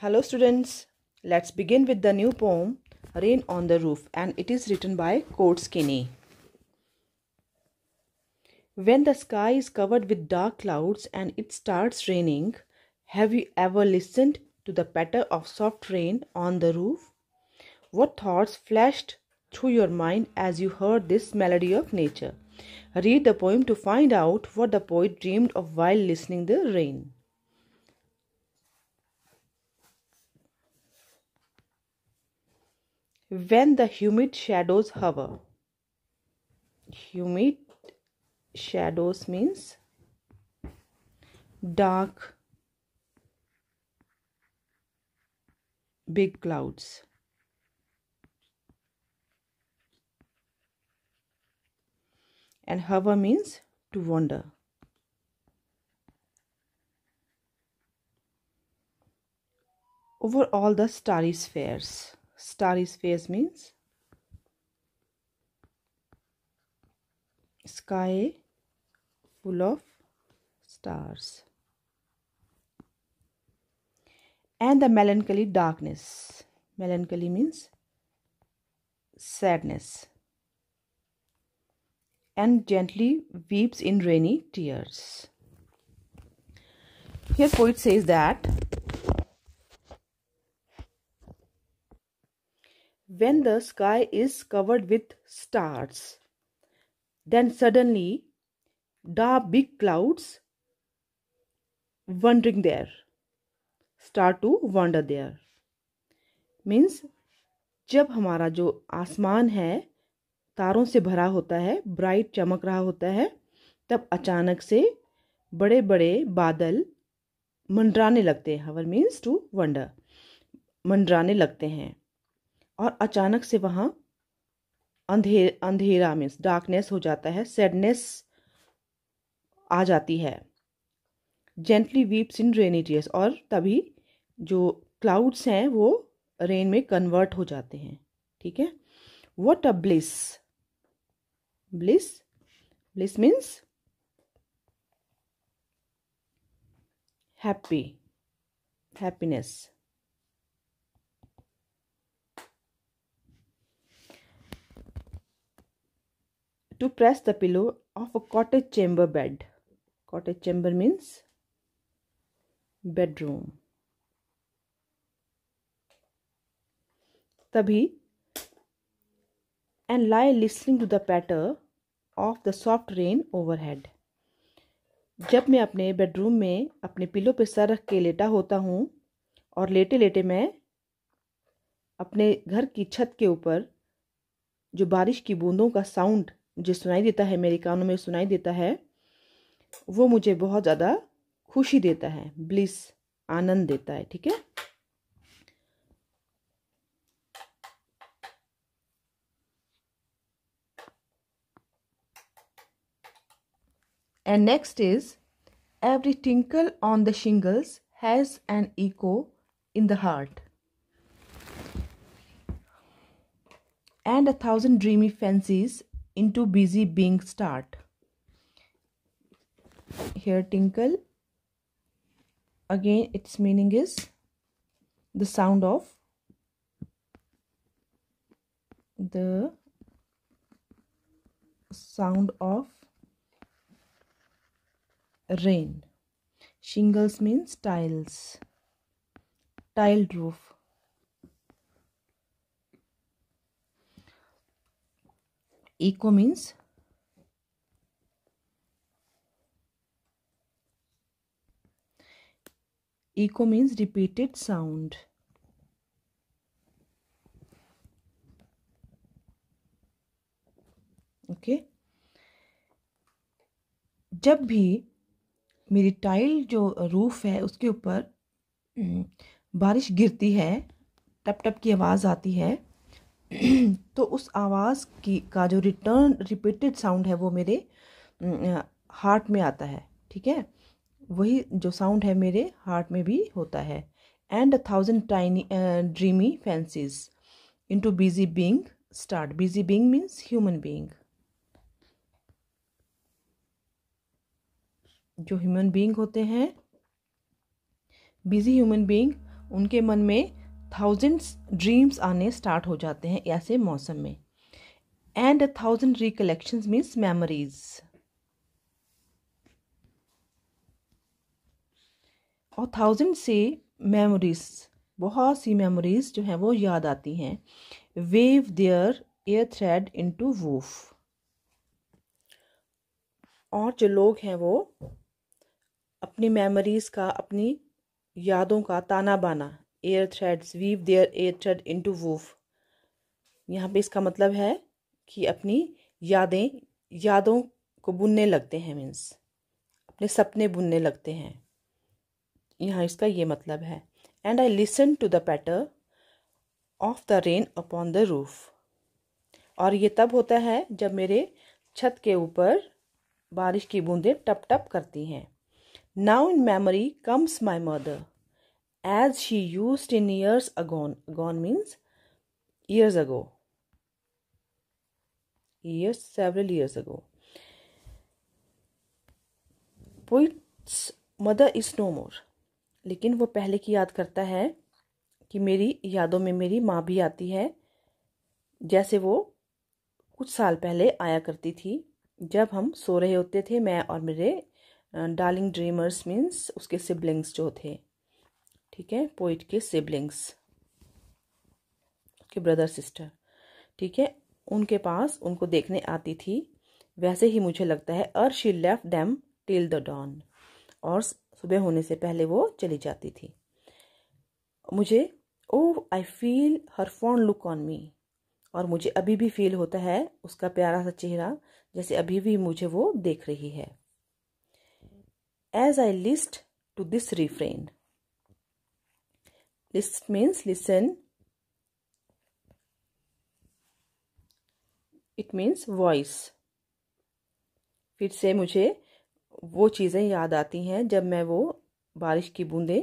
Hello students, let's begin with the new poem Rain on the Roof and it is written by Kurt Kinney. When the sky is covered with dark clouds and it starts raining, have you ever listened to the patter of soft rain on the roof? What thoughts flashed through your mind as you heard this melody of nature? Read the poem to find out what the poet dreamed of while listening the rain. when the humid shadows hover. Humid shadows means dark, big clouds. And hover means to wander. Over all the starry spheres starry space means sky full of stars and the melancholy darkness melancholy means sadness and gently weeps in rainy tears here poet says that when the sky is covered with stars. Then suddenly, the big clouds wandering there start to wander there. Means जब हमारा जो आसमान है तारों से भरा होता है ब्राइट चमक रहा होता है तब अचानक से बड़े बड़े बादल मंडराने लगते हैं हवर मीन्स टू वंडर मंडराने लगते हैं और अचानक से वहाँ अंधे अंधेरा मीन्स डार्कनेस हो जाता है सैडनेस आ जाती है gently weeps in rainy days और तभी जो क्लाउड्स हैं वो रेन में कन्वर्ट हो जाते हैं ठीक है what a bliss bliss bliss means happy happiness to press the pillow of a cottage chamber bed. Cottage chamber means bedroom. Tabhi and lie listening to the patter of the soft rain overhead. जब मैं अपने bedroom में अपने pillow पर sir रख के लेटा होता हूँ और लेटे लेटे मैं अपने घर की छत के ऊपर जो बारिश की बूंदों का साउंड मुझे सुनाई देता है मेरे कानों में सुनाई देता है वो मुझे बहुत ज़्यादा खुशी देता है ब्लिस आनंद देता है ठीक है and next is every tinkle on the shingles has an echo in the heart and a thousand dreamy fancies into busy being start here tinkle again its meaning is the sound of the sound of rain shingles means tiles tiled roof echo means echo means repeated sound okay जब भी मेरी tile जो roof है उसके ऊपर हम्म, बारिश गिरती है टप टप की आवाज़ आती है तो उस आवाज़ की का जो रिटर्न रिपीटेड साउंड है वो मेरे हार्ट में आता है ठीक है वही जो साउंड है मेरे हार्ट में भी होता है and a thousand tiny dreamy fancies to busy being start busy being means human being जो ह्यूमन बींग होते हैं बिजी ह्यूमन बींग उनके मन में थाउजेंड्स ड्रीम्स आने स्टार्ट हो जाते हैं ऐसे मौसम में and a thousand recollection means memories और थाउजेंड से मेमोरीज बहुत सी मेमोरीज जो हैं वो याद आती हैं weave their air thread into woof और जो लोग हैं वो अपनी मेमोरीज़ का अपनी यादों का ताना बाना air threads weave their air thread into woof यहाँ पे इसका मतलब है कि अपनी यादें यादों को बुनने लगते हैं मीन्स अपने सपने बुनने लगते हैं यहाँ इसका ये मतलब है and I listen to the patter of the rain upon the roof और ये तब होता है जब मेरे छत के ऊपर बारिश की बूंदें टप टप करती हैं now in memory comes my mother as she used in years agone. Agone means years ago. Years, several years ago. Poet's mother is no more. लेकिन वो पहले की याद करता है कि मेरी यादों में मेरी माँ भी आती है जैसे वो कुछ साल पहले आया करती थी जब हम सो रहे होते थे मैं और मेरे डार्लिंग ड्रीमर्स मीन्स उसके सिबलिंग्स जो थे ठीक है पोइट के सिबलिंग्स के ब्रदर सिस्टर ठीक है उनके पास उनको देखने आती थी वैसे ही मुझे लगता है ere she left them till the dawn और सुबह होने से पहले वो चली जाती थी मुझे oh I feel her fond look on me और मुझे अभी भी फील होता है उसका प्यारा सा चेहरा जैसे अभी भी मुझे वो देख रही है as I list to this refrain List means listen. It means voice फिर से मुझे वो चीज़ें याद आती हैं जब मैं वो बारिश की बूंदें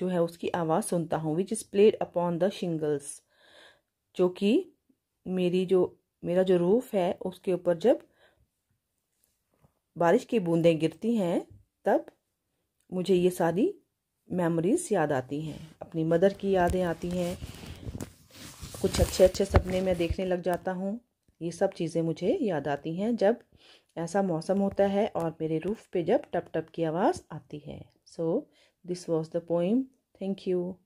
जो है उसकी आवाज़ सुनता हूँ which is played upon the shingles जो कि मेरी जो मेरा जो रूफ है उसके ऊपर जब बारिश की बूंदें गिरती हैं तब मुझे ये सारी मेमोरीज़ याद आती हैं अपनी मदर की यादें आती हैं कुछ अच्छे अच्छे सपने मैं देखने लग जाता हूँ ये सब चीज़ें मुझे याद आती हैं जब ऐसा मौसम होता है और मेरे रूफ़ पे जब टप टप की आवाज़ आती है so this was the poem thank you